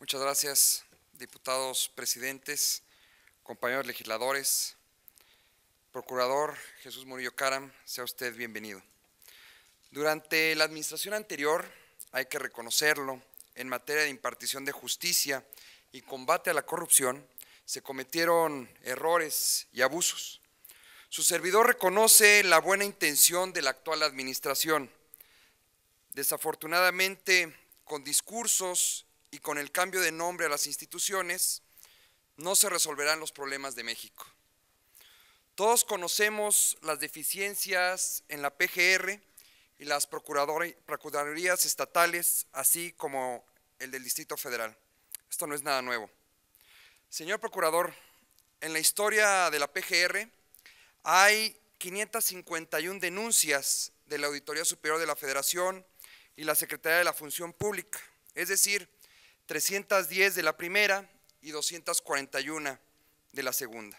Muchas gracias, diputados presidentes, compañeros legisladores, procurador Jesús Murillo Caram, sea usted bienvenido. Durante la administración anterior, hay que reconocerlo, en materia de impartición de justicia y combate a la corrupción, se cometieron errores y abusos. Su servidor reconoce la buena intención de la actual administración. Desafortunadamente, con discursos y con el cambio de nombre a las instituciones, no se resolverán los problemas de México. Todos conocemos las deficiencias en la PGR y las procuradurías estatales, así como el del Distrito Federal. Esto no es nada nuevo. Señor Procurador, en la historia de la PGR hay 551 denuncias de la Auditoría Superior de la Federación y la Secretaría de la Función Pública, es decir, 310 de la primera y 241 de la segunda.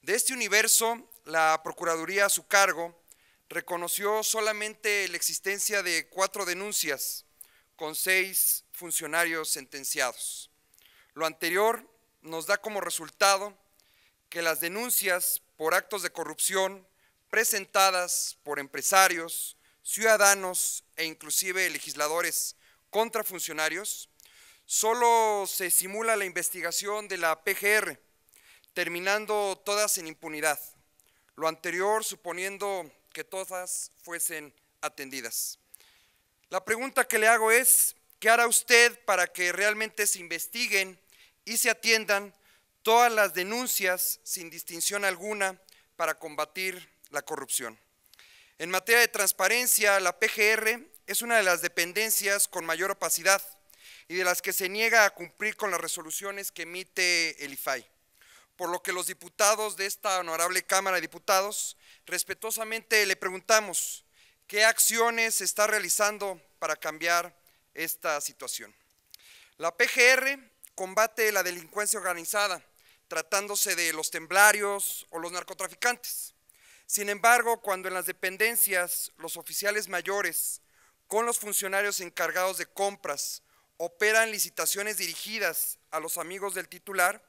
De este universo, la Procuraduría a su cargo reconoció solamente la existencia de cuatro denuncias con seis funcionarios sentenciados. Lo anterior nos da como resultado que las denuncias por actos de corrupción presentadas por empresarios, ciudadanos e inclusive legisladores contra funcionarios Solo se simula la investigación de la PGR, terminando todas en impunidad, lo anterior suponiendo que todas fuesen atendidas. La pregunta que le hago es, ¿qué hará usted para que realmente se investiguen y se atiendan todas las denuncias sin distinción alguna para combatir la corrupción? En materia de transparencia, la PGR es una de las dependencias con mayor opacidad y de las que se niega a cumplir con las resoluciones que emite el IFAI. Por lo que los diputados de esta honorable Cámara de Diputados respetuosamente le preguntamos qué acciones se está realizando para cambiar esta situación. La PGR combate la delincuencia organizada, tratándose de los temblarios o los narcotraficantes. Sin embargo, cuando en las dependencias los oficiales mayores con los funcionarios encargados de compras operan licitaciones dirigidas a los amigos del titular,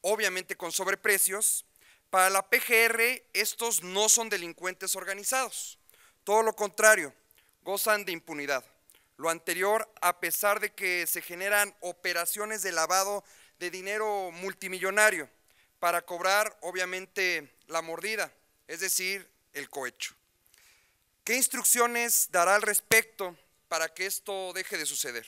obviamente con sobreprecios. Para la PGR, estos no son delincuentes organizados. Todo lo contrario, gozan de impunidad. Lo anterior, a pesar de que se generan operaciones de lavado de dinero multimillonario para cobrar, obviamente, la mordida, es decir, el cohecho. ¿Qué instrucciones dará al respecto para que esto deje de suceder?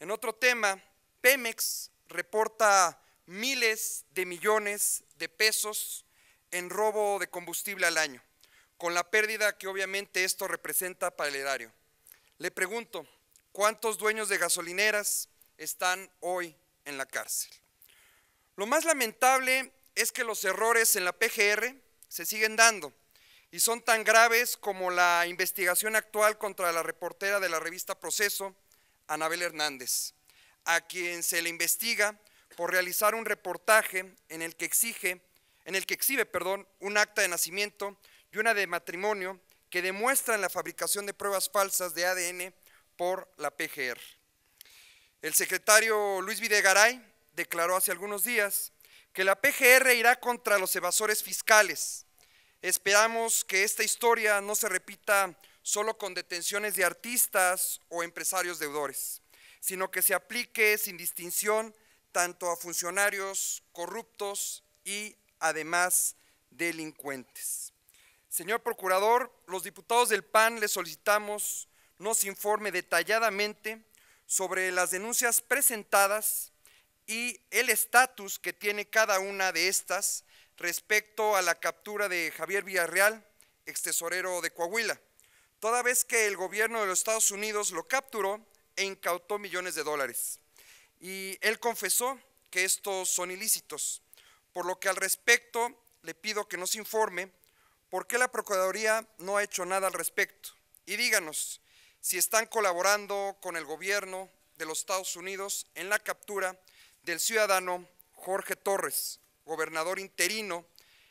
En otro tema, Pemex reporta miles de millones de pesos en robo de combustible al año, con la pérdida que obviamente esto representa para el erario. Le pregunto, ¿cuántos dueños de gasolineras están hoy en la cárcel? Lo más lamentable es que los errores en la PGR se siguen dando y son tan graves como la investigación actual contra la reportera de la revista Proceso, Anabel Hernández, a quien se le investiga por realizar un reportaje en el que exige, en el que exhibe, perdón, un acta de nacimiento y una de matrimonio que demuestran la fabricación de pruebas falsas de ADN por la PGR. El secretario Luis Videgaray declaró hace algunos días que la PGR irá contra los evasores fiscales. Esperamos que esta historia no se repita solo con detenciones de artistas o empresarios deudores, sino que se aplique sin distinción tanto a funcionarios corruptos y además delincuentes. Señor Procurador, los diputados del PAN le solicitamos nos informe detalladamente sobre las denuncias presentadas y el estatus que tiene cada una de estas respecto a la captura de Javier Villarreal, ex tesorero de Coahuila toda vez que el gobierno de los Estados Unidos lo capturó e incautó millones de dólares. Y él confesó que estos son ilícitos, por lo que al respecto le pido que nos informe por qué la Procuraduría no ha hecho nada al respecto. Y díganos si están colaborando con el gobierno de los Estados Unidos en la captura del ciudadano Jorge Torres, gobernador interino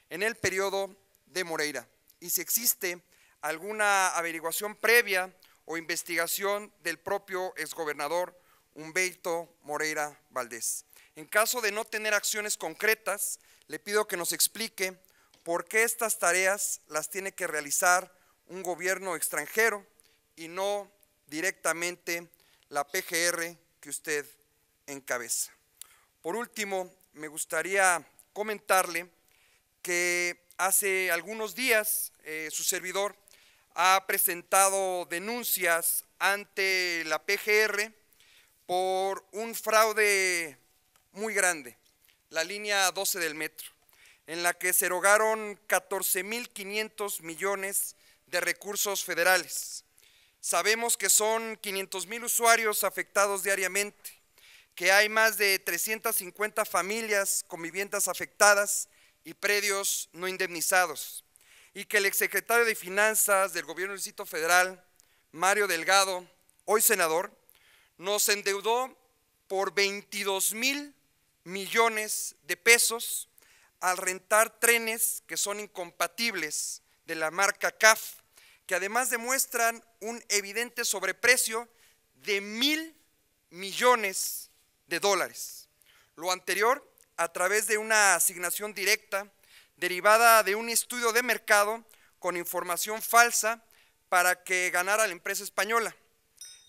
en el periodo de Moreira, y si existe alguna averiguación previa o investigación del propio exgobernador Humberto Moreira Valdés. En caso de no tener acciones concretas, le pido que nos explique por qué estas tareas las tiene que realizar un gobierno extranjero y no directamente la PGR que usted encabeza. Por último, me gustaría comentarle que hace algunos días eh, su servidor ha presentado denuncias ante la PGR por un fraude muy grande, la línea 12 del metro, en la que se erogaron 14.500 millones de recursos federales. Sabemos que son 500.000 usuarios afectados diariamente, que hay más de 350 familias con viviendas afectadas y predios no indemnizados y que el exsecretario de Finanzas del gobierno del Distrito Federal, Mario Delgado, hoy senador, nos endeudó por 22 mil millones de pesos al rentar trenes que son incompatibles de la marca CAF, que además demuestran un evidente sobreprecio de mil millones de dólares. Lo anterior a través de una asignación directa derivada de un estudio de mercado con información falsa para que ganara la empresa española.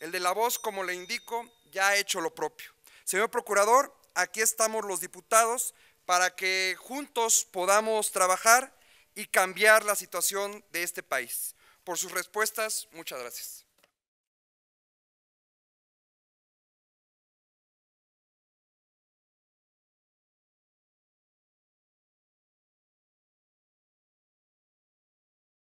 El de la voz, como le indico, ya ha hecho lo propio. Señor Procurador, aquí estamos los diputados para que juntos podamos trabajar y cambiar la situación de este país. Por sus respuestas, muchas gracias.